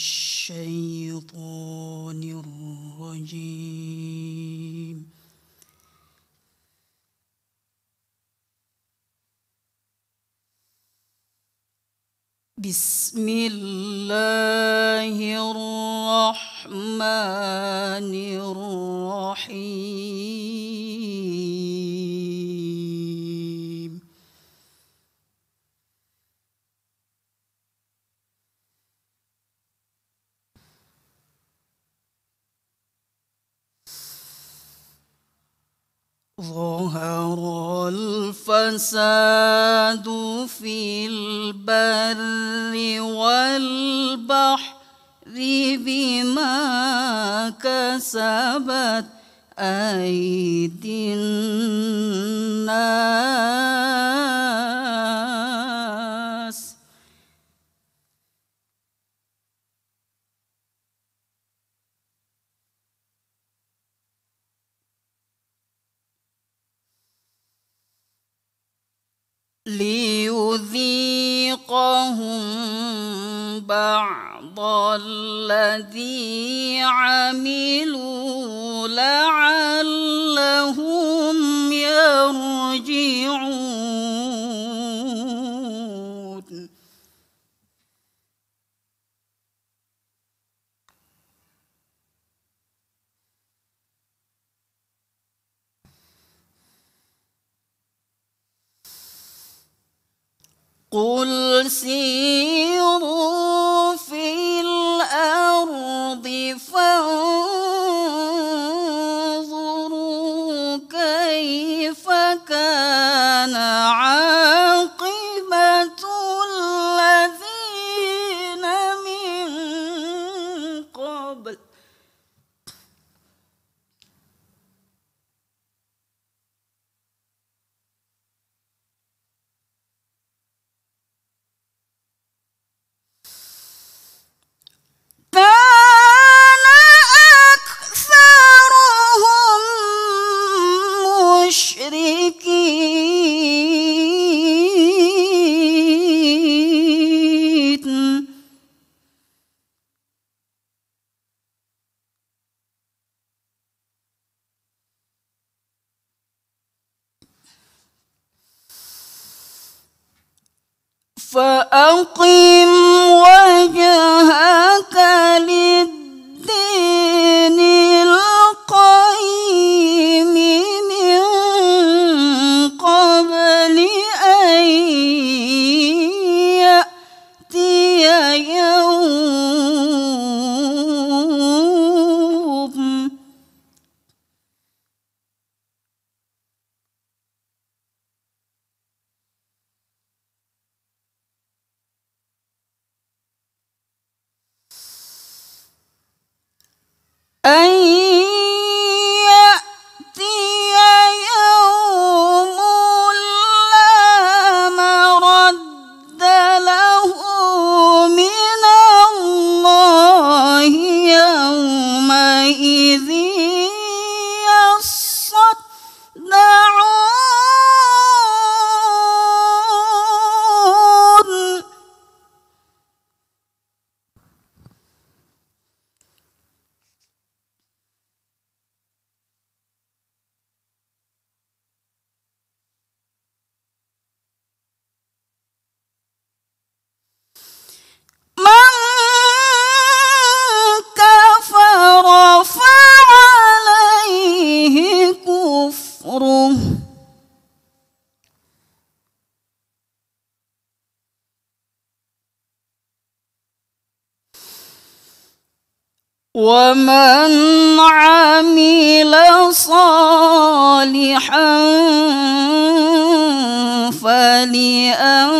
الشيطان الرجيم بسم الله الرحمن ظهر الفساد في البر والبحر بما كسبت أيدي الناس ليذيقهم بعض الذي عملوا لعل قل سير فأقم وجهك للدين em ومن عمل صالحا فلأن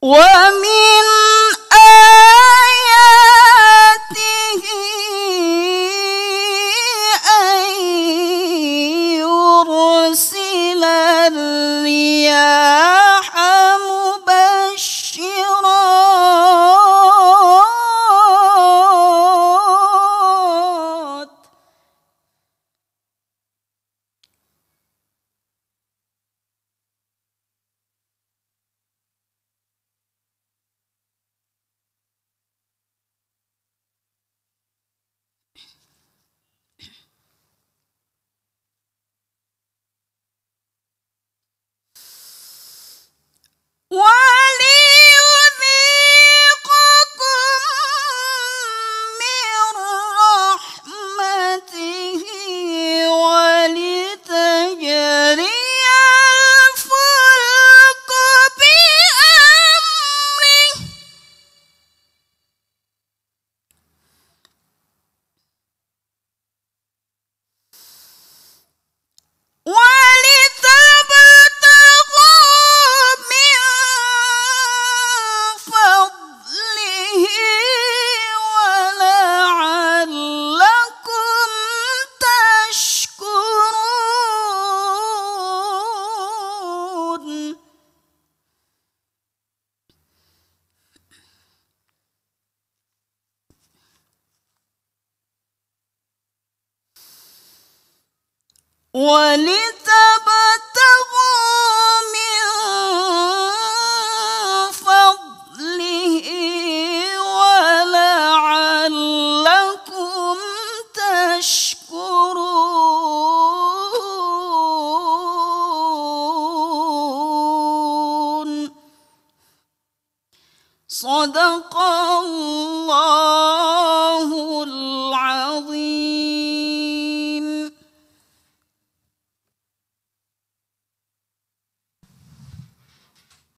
我命。من فضله ولعلكم تشكرون صدق الله